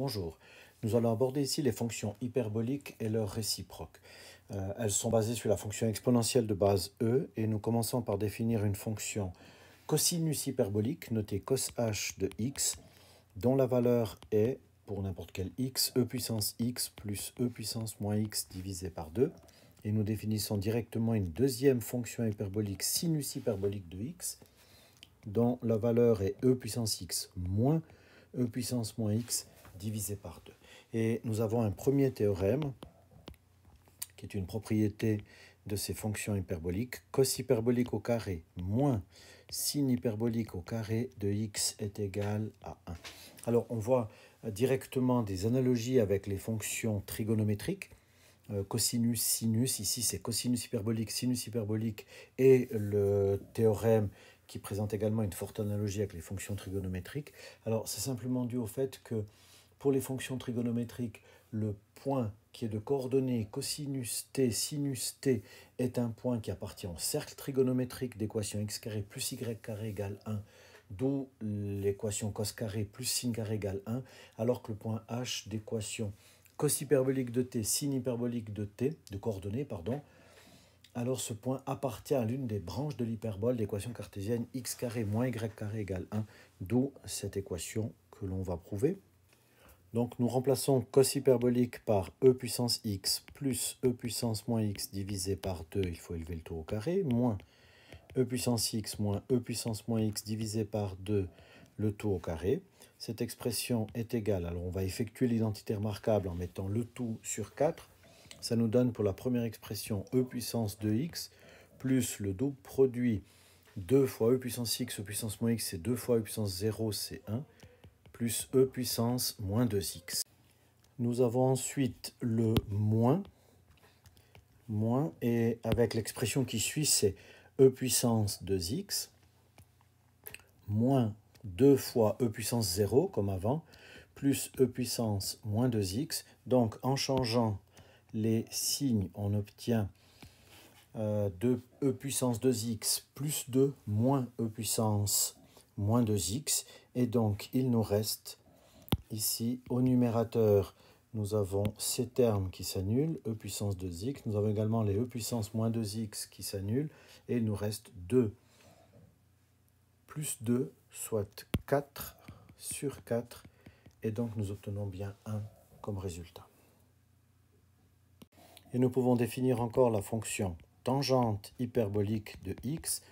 Bonjour. Nous allons aborder ici les fonctions hyperboliques et leurs réciproques. Euh, elles sont basées sur la fonction exponentielle de base E et nous commençons par définir une fonction cosinus hyperbolique notée cos h de x dont la valeur est, pour n'importe quel x, e puissance x plus e puissance moins x divisé par 2. Et nous définissons directement une deuxième fonction hyperbolique sinus hyperbolique de x dont la valeur est e puissance x moins e puissance moins x divisé par 2. Et nous avons un premier théorème qui est une propriété de ces fonctions hyperboliques. Cos hyperbolique au carré moins sin hyperbolique au carré de x est égal à 1. Alors on voit directement des analogies avec les fonctions trigonométriques euh, cosinus, sinus, ici c'est cosinus hyperbolique, sinus hyperbolique, et le théorème qui présente également une forte analogie avec les fonctions trigonométriques. Alors c'est simplement dû au fait que pour les fonctions trigonométriques, le point qui est de coordonnées cosinus t, sinus t est un point qui appartient au cercle trigonométrique d'équation x carré plus y carré égale 1, d'où l'équation cos carré plus sin égale 1, alors que le point h d'équation cos hyperbolique de t, sin hyperbolique de t, de coordonnées, pardon, alors ce point appartient à l'une des branches de l'hyperbole d'équation cartésienne x carré moins y égale 1, d'où cette équation que l'on va prouver. Donc nous remplaçons cos hyperbolique par e puissance x plus e puissance moins x divisé par 2, il faut élever le tout au carré, moins e puissance x moins e puissance moins x divisé par 2, le tout au carré. Cette expression est égale, alors on va effectuer l'identité remarquable en mettant le tout sur 4. Ça nous donne pour la première expression e puissance 2x plus le double produit 2 fois e puissance x, e puissance moins x, c'est 2 fois e puissance 0, c'est 1 plus e puissance moins 2x. Nous avons ensuite le moins, moins, et avec l'expression qui suit, c'est e puissance 2x, moins 2 fois e puissance 0, comme avant, plus e puissance moins 2x. Donc, en changeant les signes, on obtient euh, e puissance 2x plus 2 moins e puissance moins 2x. Et donc, il nous reste ici au numérateur, nous avons ces termes qui s'annulent, e puissance 2x. Nous avons également les e puissance moins 2x qui s'annulent. Et il nous reste 2 plus 2, soit 4 sur 4. Et donc, nous obtenons bien 1 comme résultat. Et nous pouvons définir encore la fonction tangente hyperbolique de x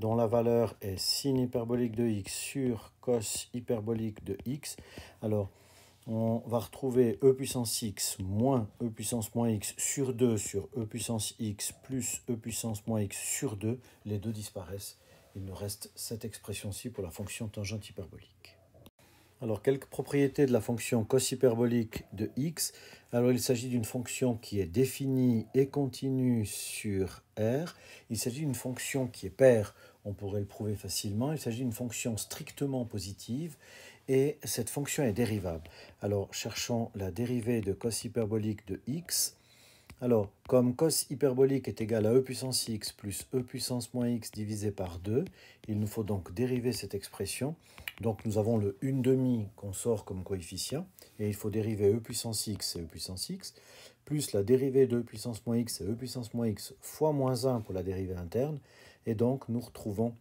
dont la valeur est sin hyperbolique de x sur cos hyperbolique de x. Alors, on va retrouver e puissance x moins e puissance moins x sur 2 sur e puissance x plus e puissance moins x sur 2. Les deux disparaissent. Il nous reste cette expression-ci pour la fonction tangente hyperbolique. Alors, quelques propriétés de la fonction cos hyperbolique de x. Alors, il s'agit d'une fonction qui est définie et continue sur R. Il s'agit d'une fonction qui est paire on pourrait le prouver facilement. Il s'agit d'une fonction strictement positive et cette fonction est dérivable. Alors, cherchons la dérivée de cos hyperbolique de x. Alors, comme cos hyperbolique est égal à e puissance x plus e puissance moins x divisé par 2, il nous faut donc dériver cette expression. Donc nous avons le 1 demi qu'on sort comme coefficient, et il faut dériver e puissance x et e puissance x, plus la dérivée de e puissance moins x et e puissance moins x fois moins 1 pour la dérivée interne, et donc nous retrouvons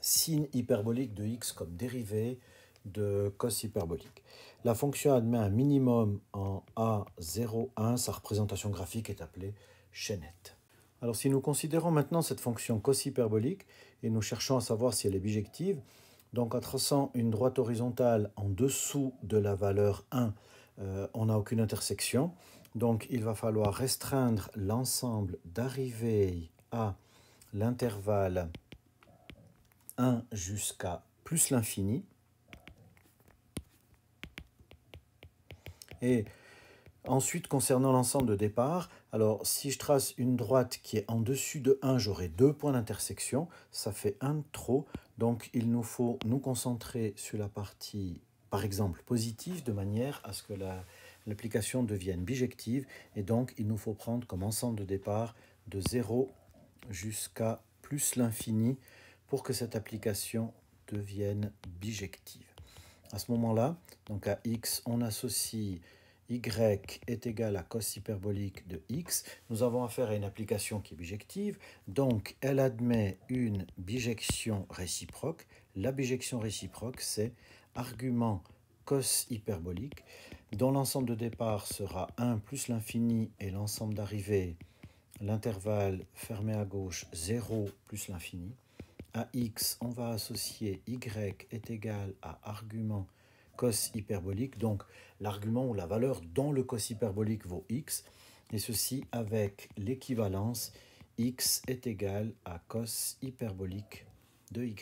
signe hyperbolique de x comme dérivée de cos hyperbolique. La fonction admet un minimum en A01, sa représentation graphique est appelée chaînette. Alors si nous considérons maintenant cette fonction cos hyperbolique et nous cherchons à savoir si elle est bijective, donc en traçant une droite horizontale en dessous de la valeur 1, euh, on n'a aucune intersection. Donc il va falloir restreindre l'ensemble d'arrivée à l'intervalle 1 jusqu'à plus l'infini. Et ensuite, concernant l'ensemble de départ, alors si je trace une droite qui est en dessus de 1, j'aurai deux points d'intersection, ça fait un trop, donc il nous faut nous concentrer sur la partie, par exemple, positive, de manière à ce que l'application devienne bijective, et donc il nous faut prendre comme ensemble de départ de 0 jusqu'à plus l'infini pour que cette application devienne bijective. À ce moment-là, donc à x, on associe y est égal à cos hyperbolique de x. Nous avons affaire à une application qui est bijective, donc elle admet une bijection réciproque. La bijection réciproque, c'est argument cos hyperbolique, dont l'ensemble de départ sera 1 plus l'infini et l'ensemble d'arrivée l'intervalle fermé à gauche 0 plus l'infini. À x, on va associer y est égal à argument cos hyperbolique. Donc l'argument ou la valeur dont le cos hyperbolique vaut x. Et ceci avec l'équivalence x est égal à cos hyperbolique de y.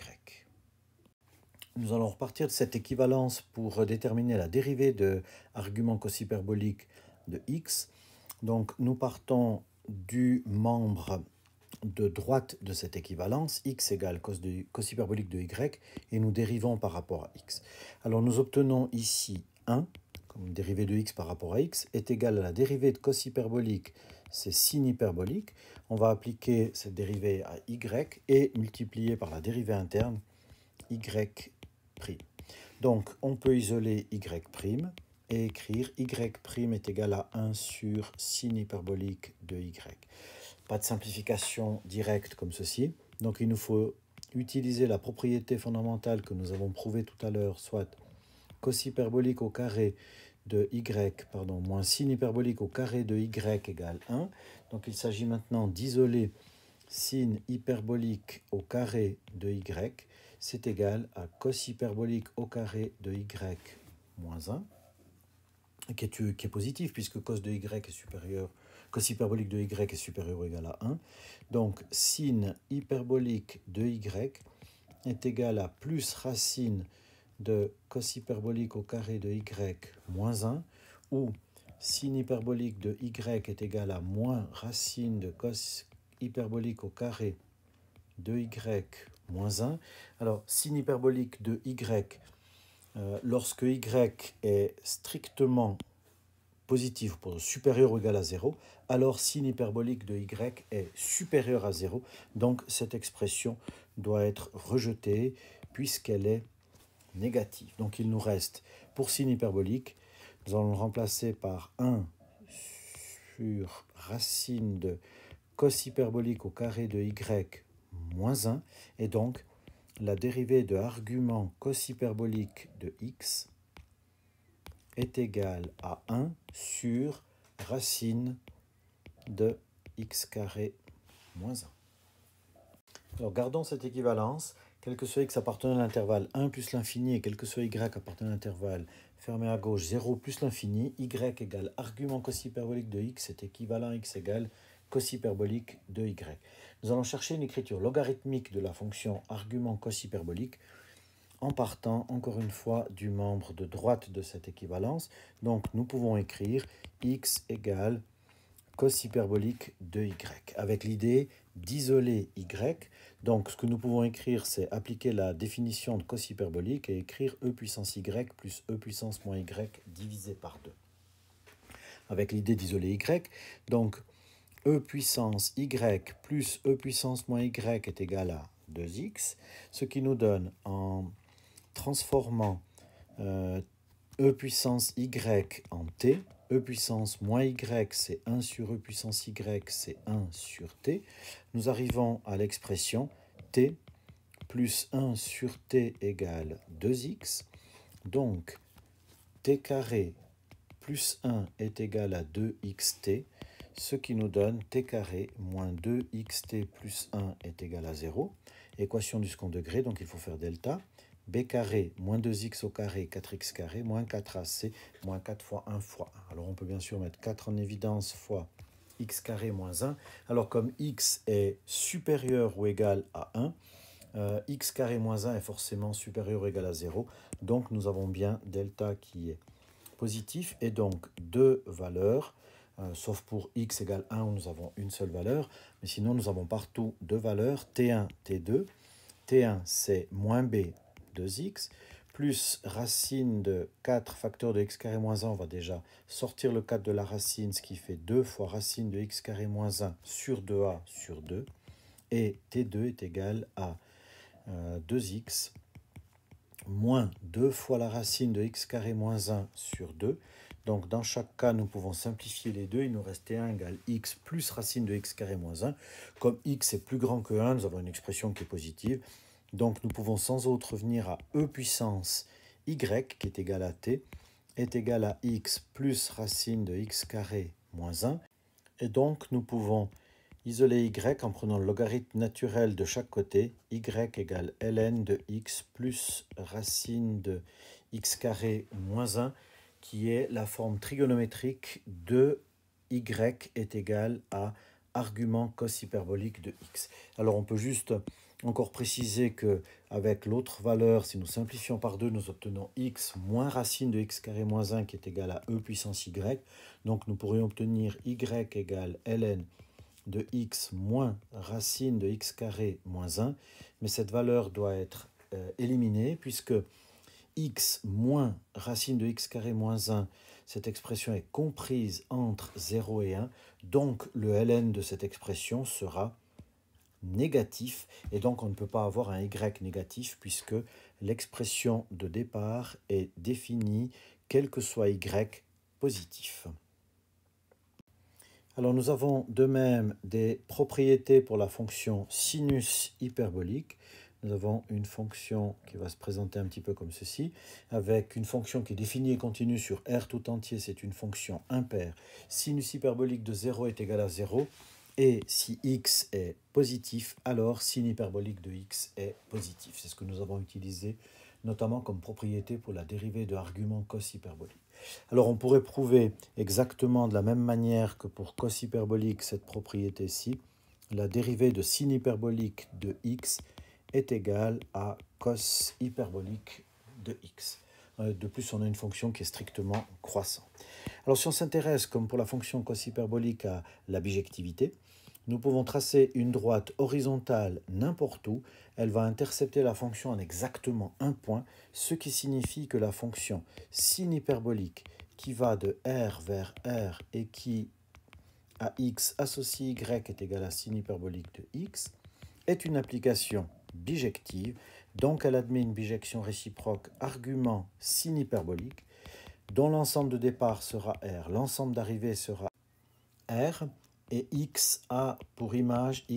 Nous allons repartir de cette équivalence pour déterminer la dérivée de argument cos hyperbolique de x. Donc nous partons du membre de droite de cette équivalence, x égale cos, hyperbolique de y, et nous dérivons par rapport à x. Alors nous obtenons ici 1, comme dérivée de x par rapport à x, est égale à la dérivée de cos hyperbolique, c'est sin hyperbolique. On va appliquer cette dérivée à y et multiplier par la dérivée interne y'. Donc on peut isoler y' écrire y' est égal à 1 sur sin hyperbolique de y. Pas de simplification directe comme ceci. Donc il nous faut utiliser la propriété fondamentale que nous avons prouvée tout à l'heure, soit cos hyperbolique au carré de y, pardon, moins sin hyperbolique au carré de y égale 1. Donc il s'agit maintenant d'isoler sin hyperbolique au carré de y, c'est égal à cos hyperbolique au carré de y moins 1 qui est, qui positif, puisque cos de y est supérieur, cos hyperbolique de y est supérieur ou égal à 1. Donc sin hyperbolique de y est égal à plus racine de cos hyperbolique au carré de y moins 1, ou sin hyperbolique de y est égal à moins racine de cos hyperbolique au carré de y moins 1. Alors sin hyperbolique de y euh, lorsque y est strictement positif pour supérieur ou égal à 0, alors sin hyperbolique de y est supérieur à 0, donc cette expression doit être rejetée puisqu'elle est négative. Donc il nous reste, pour sin hyperbolique, nous allons le remplacer par 1 sur racine de cos hyperbolique au carré de y moins 1, et donc la dérivée de argument hyperbolique de x est égale à 1 sur racine de x carré moins 1. Alors gardons cette équivalence. Quel que soit x appartenant à l'intervalle 1 plus l'infini et quel que soit y appartenant à l'intervalle fermé à gauche 0 plus l'infini, y égale argument cos hyperbolique de x est équivalent à x égale cos hyperbolique de y. Nous allons chercher une écriture logarithmique de la fonction argument cos hyperbolique en partant encore une fois du membre de droite de cette équivalence. Donc nous pouvons écrire x égale hyperbolique de y avec l'idée d'isoler y. Donc ce que nous pouvons écrire c'est appliquer la définition de cos hyperbolique et écrire e puissance y plus e puissance moins y divisé par 2 avec l'idée d'isoler y. Donc e puissance y plus e puissance moins y est égal à 2x, ce qui nous donne en transformant euh, e puissance y en t, e puissance moins y c'est 1 sur e puissance y c'est 1 sur t, nous arrivons à l'expression t plus 1 sur t égale 2x, donc t carré plus 1 est égal à 2xt, ce qui nous donne t carré moins 2xt plus 1 est égal à 0. Équation du second degré, donc il faut faire delta. b carré moins 2x au carré, 4x carré, moins 4ac, moins 4 fois 1 fois 1. Alors on peut bien sûr mettre 4 en évidence fois x carré moins 1. Alors comme x est supérieur ou égal à 1, euh, x carré moins 1 est forcément supérieur ou égal à 0. Donc nous avons bien delta qui est positif et donc deux valeurs euh, sauf pour x égale 1 où nous avons une seule valeur, mais sinon nous avons partout deux valeurs, t1, t2. t1 c'est moins b 2x, plus racine de 4 facteur de x carré moins 1, on va déjà sortir le 4 de la racine, ce qui fait 2 fois racine de x carré moins 1 sur 2a sur 2, et t2 est égal à 2x euh, moins 2 fois la racine de x carré moins 1 sur 2, donc dans chaque cas, nous pouvons simplifier les deux. Il nous restait 1 égale x plus racine de x carré moins 1. Comme x est plus grand que 1, nous avons une expression qui est positive. Donc nous pouvons sans autre venir à e puissance y, qui est égal à t, est égal à x plus racine de x carré moins 1. Et donc nous pouvons isoler y en prenant le logarithme naturel de chaque côté, y égale ln de x plus racine de x carré moins 1 qui est la forme trigonométrique de y est égale à argument cos hyperbolique de x. Alors on peut juste encore préciser que avec l'autre valeur, si nous simplifions par deux, nous obtenons x moins racine de x carré moins 1 qui est égale à e puissance y. Donc nous pourrions obtenir y égale ln de x moins racine de x carré moins 1. Mais cette valeur doit être euh, éliminée puisque x moins racine de x carré moins 1, cette expression est comprise entre 0 et 1, donc le ln de cette expression sera négatif, et donc on ne peut pas avoir un y négatif puisque l'expression de départ est définie quel que soit y positif. Alors nous avons de même des propriétés pour la fonction sinus hyperbolique nous avons une fonction qui va se présenter un petit peu comme ceci, avec une fonction qui est définie et continue sur R tout entier, c'est une fonction impaire. Sinus hyperbolique de 0 est égal à 0, et si x est positif, alors sin hyperbolique de x est positif. C'est ce que nous avons utilisé notamment comme propriété pour la dérivée de argument cos hyperbolique. Alors on pourrait prouver exactement de la même manière que pour cos hyperbolique cette propriété-ci, la dérivée de sin hyperbolique de x est égal à cos hyperbolique de x. Euh, de plus, on a une fonction qui est strictement croissante. Alors si on s'intéresse, comme pour la fonction cos hyperbolique, à la bijectivité, nous pouvons tracer une droite horizontale n'importe où. Elle va intercepter la fonction en exactement un point, ce qui signifie que la fonction sin hyperbolique qui va de r vers r et qui à x associe y est égal à sin hyperbolique de x est une application bijective, donc elle admet une bijection réciproque argument sin hyperbolique, dont l'ensemble de départ sera R, l'ensemble d'arrivée sera R, et x a pour image, y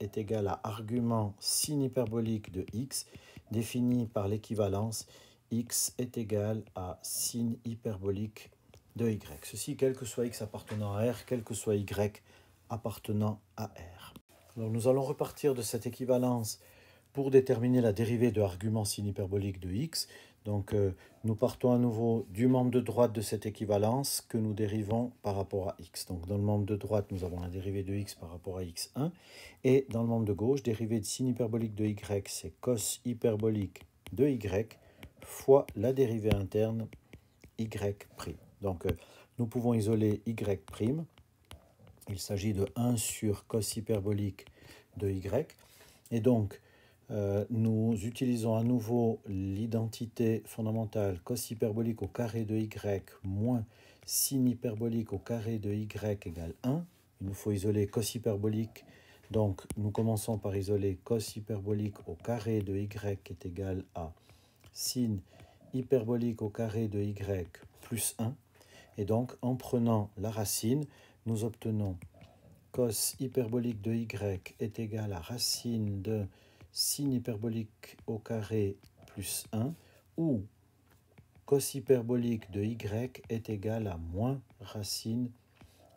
est égal à argument sin hyperbolique de x, défini par l'équivalence x est égal à sin hyperbolique de y. Ceci quel que soit x appartenant à R, quel que soit y appartenant à R. Alors nous allons repartir de cette équivalence pour déterminer la dérivée de argument sin hyperbolique de x. Donc euh, nous partons à nouveau du membre de droite de cette équivalence que nous dérivons par rapport à x. Donc dans le membre de droite, nous avons la dérivée de x par rapport à x1. Et dans le membre de gauche, dérivée de sin hyperbolique de y, c'est cos hyperbolique de y fois la dérivée interne y'. Donc euh, nous pouvons isoler y'. Il s'agit de 1 sur cos hyperbolique de y. Et donc, euh, nous utilisons à nouveau l'identité fondamentale cos hyperbolique au carré de y moins sin hyperbolique au carré de y égale 1. Il nous faut isoler cos hyperbolique. Donc nous commençons par isoler cos hyperbolique au carré de y qui est égal à sin hyperbolique au carré de y plus 1. Et donc en prenant la racine, nous obtenons cos hyperbolique de y est égal à racine de sin hyperbolique au carré plus 1 ou cos hyperbolique de y est égal à moins racine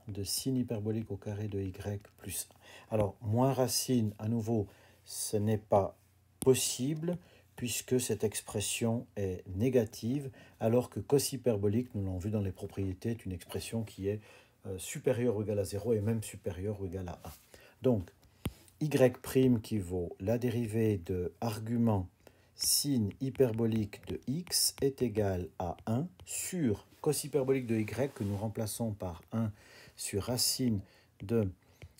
de sin hyperbolique au carré de y plus 1. Alors, moins racine, à nouveau, ce n'est pas possible puisque cette expression est négative, alors que cos hyperbolique, nous l'avons vu dans les propriétés, est une expression qui est euh, supérieure ou égale à 0 et même supérieure ou égale à 1. Donc, y' qui vaut la dérivée de argument sin hyperbolique de x est égal à 1 sur cos hyperbolique de y que nous remplaçons par 1 sur racine de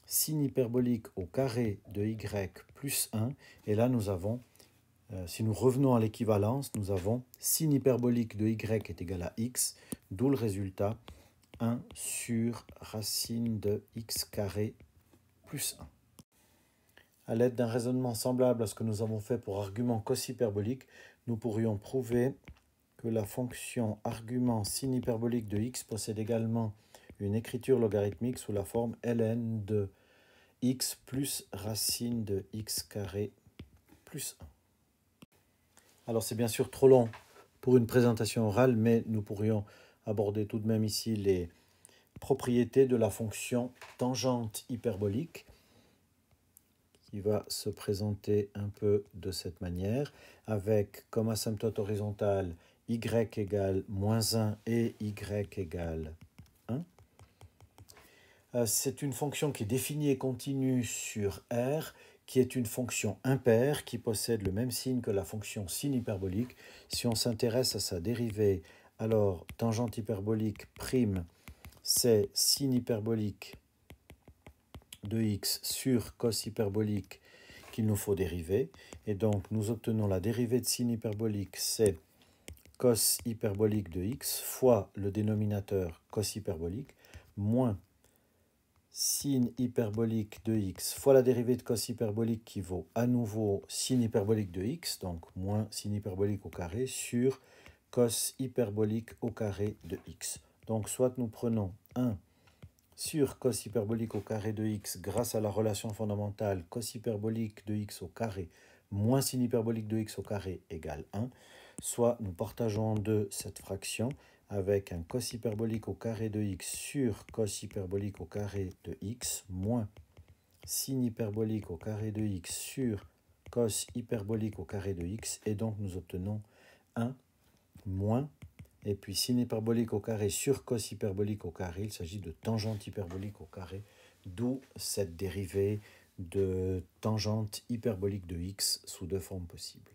sin hyperbolique au carré de y plus 1. Et là, nous avons, euh, si nous revenons à l'équivalence, nous avons sin hyperbolique de y est égal à x, d'où le résultat 1 sur racine de x carré plus 1. À l'aide d'un raisonnement semblable à ce que nous avons fait pour argument cos-hyperbolique, nous pourrions prouver que la fonction argument sin hyperbolique de x possède également une écriture logarithmique sous la forme ln de x plus racine de x carré plus 1. Alors c'est bien sûr trop long pour une présentation orale, mais nous pourrions aborder tout de même ici les propriétés de la fonction tangente hyperbolique il va se présenter un peu de cette manière, avec comme asymptote horizontale y égale moins 1 et y égale 1. Euh, c'est une fonction qui est définie et continue sur R, qui est une fonction impaire, qui possède le même signe que la fonction sin hyperbolique. Si on s'intéresse à sa dérivée, alors tangente hyperbolique prime, c'est sin hyperbolique de x sur cos hyperbolique qu'il nous faut dériver. Et donc, nous obtenons la dérivée de sin hyperbolique, c'est cos hyperbolique de x fois le dénominateur cos hyperbolique moins sin hyperbolique de x fois la dérivée de cos hyperbolique qui vaut à nouveau sin hyperbolique de x, donc moins sin hyperbolique au carré, sur cos hyperbolique au carré de x. Donc soit nous prenons 1 sur cos hyperbolique au carré de x grâce à la relation fondamentale cos hyperbolique de x au carré moins sin hyperbolique de x au carré égale 1, soit nous partageons en deux cette fraction avec un cos hyperbolique au carré de x sur cos hyperbolique au carré de x moins sin hyperbolique au carré de x sur cos hyperbolique au carré de x et donc nous obtenons 1 moins et puis sin hyperbolique au carré sur cos hyperbolique au carré, il s'agit de tangente hyperbolique au carré, d'où cette dérivée de tangente hyperbolique de x sous deux formes possibles.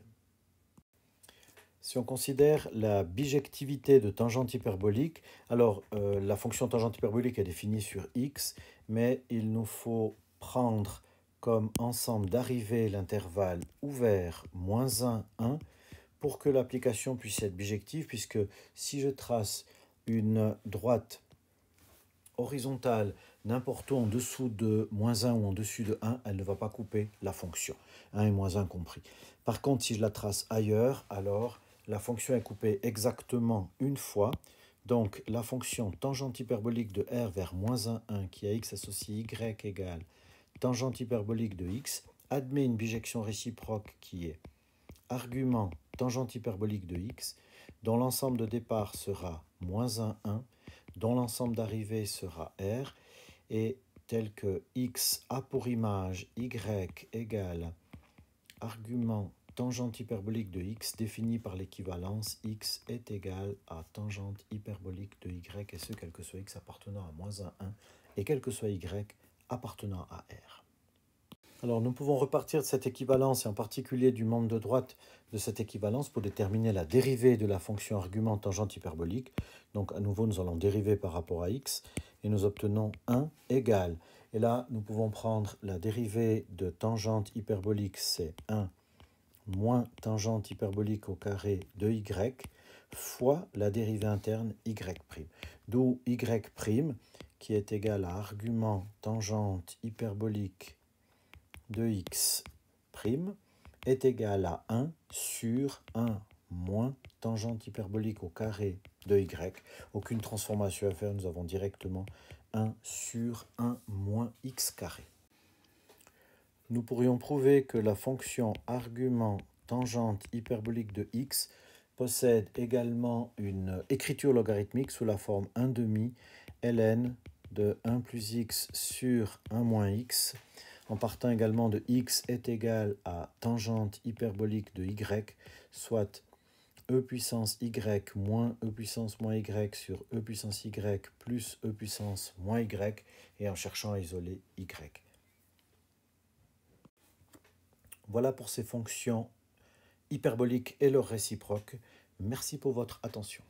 Si on considère la bijectivité de tangente hyperbolique, alors euh, la fonction tangente hyperbolique est définie sur x, mais il nous faut prendre comme ensemble d'arrivée l'intervalle ouvert moins 1, 1 pour que l'application puisse être bijective, puisque si je trace une droite horizontale n'importe où en dessous de moins 1 ou en dessus de 1, elle ne va pas couper la fonction, 1 et moins 1 compris. Par contre, si je la trace ailleurs, alors la fonction est coupée exactement une fois, donc la fonction tangente hyperbolique de r vers moins 1, 1, qui a x associé y égale tangente hyperbolique de x, admet une bijection réciproque qui est argument tangente hyperbolique de x, dont l'ensemble de départ sera moins 1, 1, dont l'ensemble d'arrivée sera r, et tel que x a pour image y égale argument tangente hyperbolique de x défini par l'équivalence x est égal à tangente hyperbolique de y, et ce, quel que soit x appartenant à moins 1, 1, et quel que soit y appartenant à r. Alors nous pouvons repartir de cette équivalence et en particulier du membre de droite de cette équivalence pour déterminer la dérivée de la fonction argument tangente hyperbolique. Donc à nouveau nous allons dériver par rapport à x et nous obtenons 1 égale. Et là nous pouvons prendre la dérivée de tangente hyperbolique c'est 1 moins tangente hyperbolique au carré de y fois la dérivée interne y'. D'où y' qui est égal à argument tangente hyperbolique de x' est égal à 1 sur 1 moins tangente hyperbolique au carré de y. Aucune transformation à faire, nous avons directement 1 sur 1 moins x carré. Nous pourrions prouver que la fonction argument tangente hyperbolique de x possède également une écriture logarithmique sous la forme 1 demi ln de 1 plus x sur 1 moins x en partant également de x est égal à tangente hyperbolique de y, soit e puissance y moins e puissance moins y sur e puissance y plus e puissance moins y, et en cherchant à isoler y. Voilà pour ces fonctions hyperboliques et leurs réciproques. Merci pour votre attention.